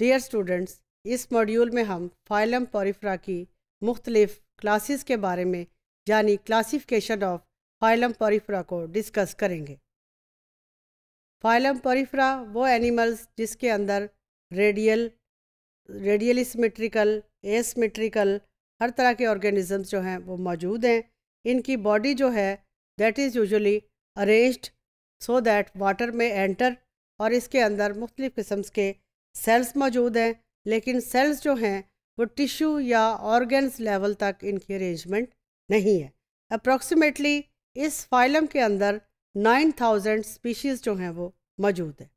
dear students इस module में हम फाइलम पोरीफ्रा की मुख्तलिफ क्लासेस के बारे में यानी क्लासिफिकेशन ऑफ फाइलम पोरीफ्रा को डिस्कस करेंगे फाइलम पोरीफ्रा वो एनिमल्स जिसके अंदर रेडियल रेडियली सिमेट्रिकल एसमेट्रिकल हर तरह के ऑर्गेनिजम्स जो हैं वो मौजूद हैं इनकी बॉडी जो है that is usually arranged so that water में एंटर और इसके अंदर मुख्तलिफ़ किस्म के सेल्स मौजूद हैं लेकिन सेल्स जो हैं वो टिश्यू या ऑर्गेन्स लेवल तक इनकी अरेंजमेंट नहीं है अप्रॉक्सीमेटली इस फाइलम के अंदर 9000 स्पीशीज़ जो हैं वो मौजूद है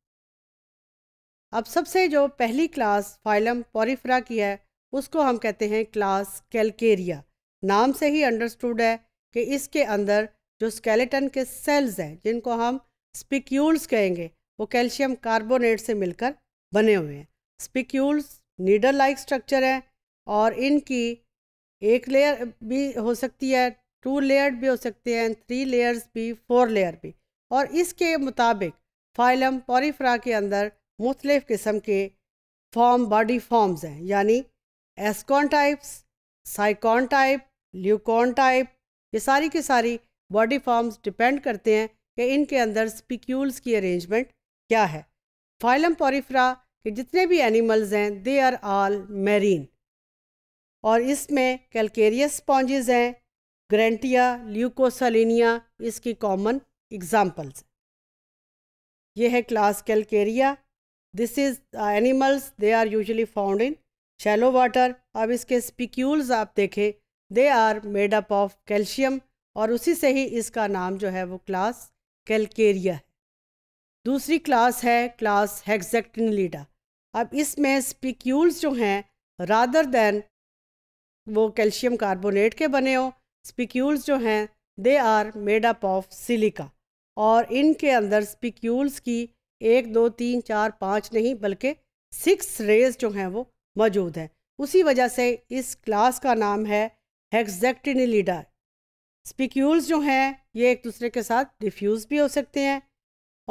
अब सबसे जो पहली क्लास फाइलम पॉरीफ्रा की है उसको हम कहते हैं क्लास कैलकेरिया नाम से ही अंडरस्टूड है कि इसके अंदर जो स्केलेटन के सेल्स हैं जिनको हम स्पिक्यूल्स कहेंगे वो कैल्शियम कार्बोनेट से मिलकर बने हुए हैं स्पिक्यूल्स नीडल लाइक स्ट्रक्चर है और इनकी एक लेयर भी हो सकती है टू लेयर्ड भी हो सकते हैं थ्री लेयर्स भी फोर लेयर भी और इसके मुताबिक फाइलम पॉरीफ्रा के अंदर मुख्तलिफ़ किस्म के फॉर्म बॉडी फॉर्म्स हैं यानी ascon types sycon type leucon type ये सारी की सारी बॉडी फॉर्म्स डिपेंड करते हैं कि इनके अंदर स्पिक्यूल्स की अरेंजमेंट क्या है फाइलम पॉरिफ्रा के जितने भी एनिमल्स हैं दे आर आल मेरीन और इसमें कैलकेरियस स्पॉन्जेस हैं ग्रेंटिया ल्यूकोसलिनिया इसकी कॉमन एग्जाम्पल्स ये है class Calcarea this is animals they are usually found in shallow water अब इसके स्पिक्यूल्स आप देखें they are made up of calcium और उसी से ही इसका नाम जो है वो क्लास कैलकेरिया है दूसरी क्लास है क्लास हेक्सेक्टिनलीडा अब इसमें स्पिक्यूल्स जो हैं रादर दैन वो कैल्शियम कार्बोनेट के बने हो स्पिक्यूल्स जो हैं they are made up of silica और इनके अंदर स्पिक्यूल्स की एक दो तीन चार पाँच नहीं बल्कि सिक्स रेज जो हैं वो मौजूद हैं उसी वजह से इस क्लास का नाम है हेक्सेक्टिनिलीडा स्पिक्यूल्स जो हैं ये एक दूसरे के साथ डिफ्यूज़ भी हो सकते हैं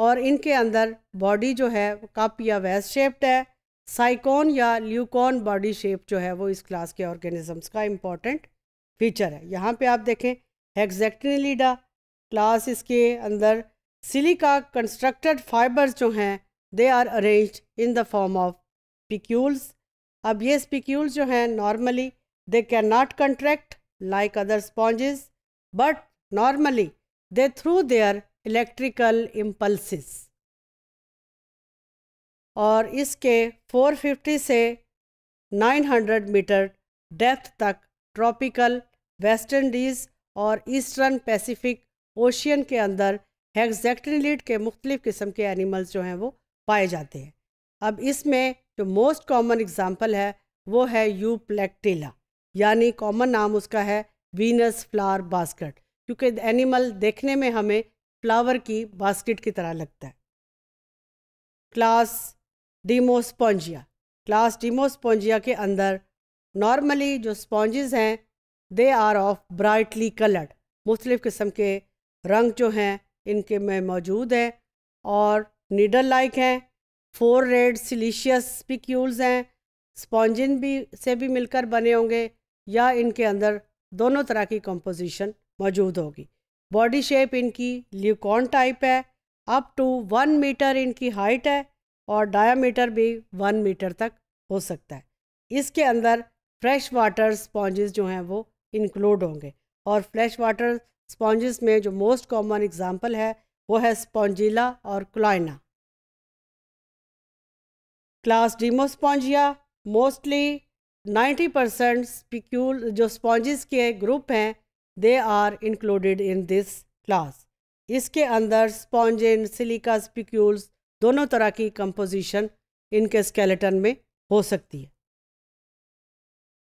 और इनके अंदर बॉडी जो है कप या वेस शेप्ड है साइकॉन या ल्यूकॉन बॉडी शेप जो है वो इस क्लास के ऑर्गेनिजम्स का इम्पॉर्टेंट फीचर है यहाँ पे आप देखें हेक्जैक्टिनलीडा क्लास इसके अंदर सिलिका कंस्ट्रक्टेड फाइबर्स जो हैं they are arranged in the form of spicules अब ये स्पिक्यूल्स जो हैं normally they can not contract like other sponges but normally they through their electrical impulses और इसके 450 से 900 मीटर डेप्थ तक ट्रॉपिकल वेस्टर्न डीज और ईस्टर्न पैसिफिक ओशियन के अंदर हेक्जैक्टिलीड के मुख्तलिफ़ किस्म के एनिमल्स जो हैं वो पाए जाते हैं अब इसमें जो मोस्ट कॉमन एग्ज़ाम्पल है वो है यू प्लेक्टिला यानी कॉमन नाम उसका है वीनस फ्लावर बास्केट क्योंकि एनिमल देखने में हमें फ्लावर की बास्केट की तरह लगता है क्लास डीमोस्पॉन्जिया क्लास डीमोस्पॉन्जिया के अंदर नॉर्मली जो स्पॉन्जेस हैं they are of brightly coloured मुख्तलिफ़ किस्म के रंग जो हैं इनके में मौजूद हैं और नीडल लाइक हैं फोर रेड सिलीशियस पिक्यूल्स हैं स्पॉन्जिन भी से भी मिलकर बने होंगे या इनके अंदर दोनों तरह की कंपोजिशन मौजूद होगी बॉडी शेप इनकी ल्यूकॉन टाइप है अप टू वन मीटर इनकी हाइट है और डायामीटर भी वन मीटर तक हो सकता है इसके अंदर फ्रेश वाटर स्पॉन्जेस जो हैं वो इंक्लूड होंगे और फ्रेश वाटर स्पॉन्जेस में जो मोस्ट कॉमन एग्जांपल है वो है स्पॉन्जिला और Cliona class Demospongiae mostly 90 percent spicule जो स्पॉन्जेस के ग्रुप हैं they are included in this class इसके अंदर स्पॉन्जेन सिलिका स्पिक्यूल्स दोनों तरह की कंपोजिशन इनके स्केलेटन में हो सकती है